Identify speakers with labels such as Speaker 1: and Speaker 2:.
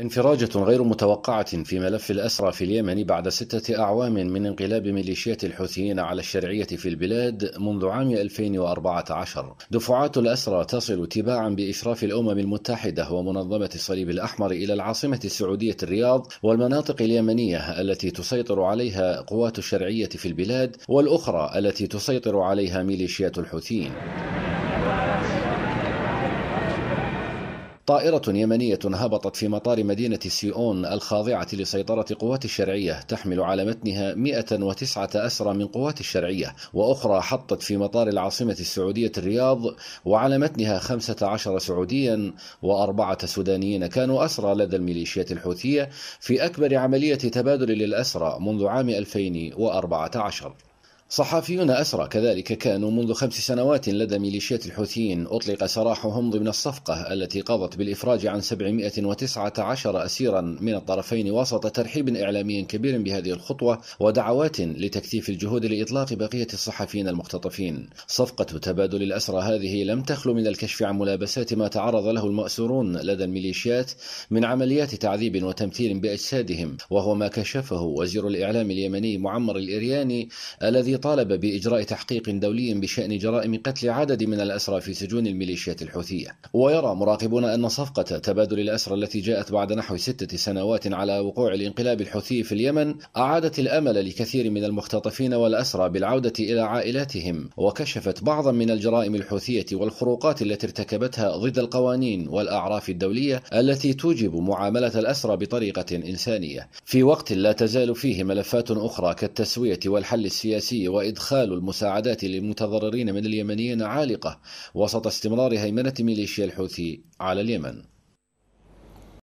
Speaker 1: انفراجة غير متوقعة في ملف الأسرى في اليمن بعد ستة أعوام من انقلاب ميليشيات الحوثيين على الشرعية في البلاد منذ عام 2014 دفعات الأسرى تصل تباعا بإشراف الأمم المتحدة ومنظمة الصليب الأحمر إلى العاصمة السعودية الرياض والمناطق اليمنية التي تسيطر عليها قوات الشرعية في البلاد والأخرى التي تسيطر عليها ميليشيات الحوثيين طائرة يمنية هبطت في مطار مدينة سيئون الخاضعة لسيطرة قوات الشرعية تحمل على متنها 109 أسرى من قوات الشرعية وأخرى حطت في مطار العاصمة السعودية الرياض وعلى متنها 15 سعوديا وأربعة سودانيين كانوا أسرى لدى الميليشيات الحوثية في أكبر عملية تبادل للأسرى منذ عام 2014 صحفيون أسرى كذلك كانوا منذ خمس سنوات لدى ميليشيات الحوثيين أطلق سراحهم ضمن الصفقة التي قضت بالإفراج عن 719 أسيرا من الطرفين وسط ترحيب إعلامي كبير بهذه الخطوة ودعوات لتكثيف الجهود لإطلاق بقية الصحفيين المختطفين صفقة تبادل الأسرى هذه لم تخلو من الكشف عن ملابسات ما تعرض له المأسورون لدى الميليشيات من عمليات تعذيب وتمثيل بأجسادهم وهو ما كشفه وزير الإعلام اليمني معمر الإرياني الذي طالب بإجراء تحقيق دولي بشأن جرائم قتل عدد من الأسرى في سجون الميليشيات الحوثية ويرى مراقبون أن صفقة تبادل الأسرى التي جاءت بعد نحو ستة سنوات على وقوع الانقلاب الحوثي في اليمن أعادت الأمل لكثير من المختطفين والأسرى بالعودة إلى عائلاتهم وكشفت بعضا من الجرائم الحوثية والخروقات التي ارتكبتها ضد القوانين والأعراف الدولية التي توجب معاملة الأسرى بطريقة إنسانية في وقت لا تزال فيه ملفات أخرى كالتسوية والحل السياسي وإدخال المساعدات للمتضررين من اليمنيين عالقة وسط استمرار هيمنة ميليشيا الحوثي على اليمن